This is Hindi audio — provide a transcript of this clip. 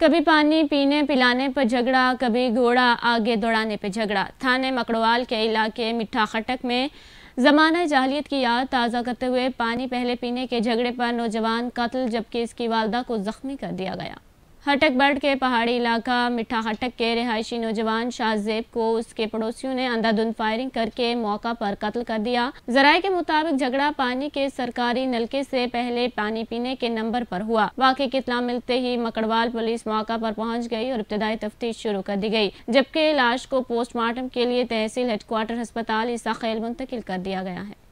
कभी पानी पीने पिलाने पर झगड़ा कभी घोड़ा आगे दौड़ाने पर झगड़ा थाने मकड़वाल के इलाके मिठा खटक में जमाना जाहलीत की याद ताज़ा करते हुए पानी पहले पीने के झगड़े पर नौजवान कत्ल जबकि इसकी वालदा को ज़ख्मी कर दिया गया हटक बर्ड के पहाड़ी इलाका मिठा हटक के रिहायशी नौजवान शाहजेब को उसके पड़ोसियों ने अंधाधुंध फायरिंग करके मौका पर कत्ल कर दिया जराये के मुताबिक झगड़ा पानी के सरकारी नलके से पहले पानी पीने के नंबर पर हुआ वाकई की इतला मिलते ही मकड़वाल पुलिस मौका पर पहुंच गई और इब्तदाई तफ्तीश शुरू कर दी गयी जबकि लाश को पोस्टमार्टम के लिए तहसील हेडक्वार्टर अस्पताल खेल मुंतकिल कर दिया गया है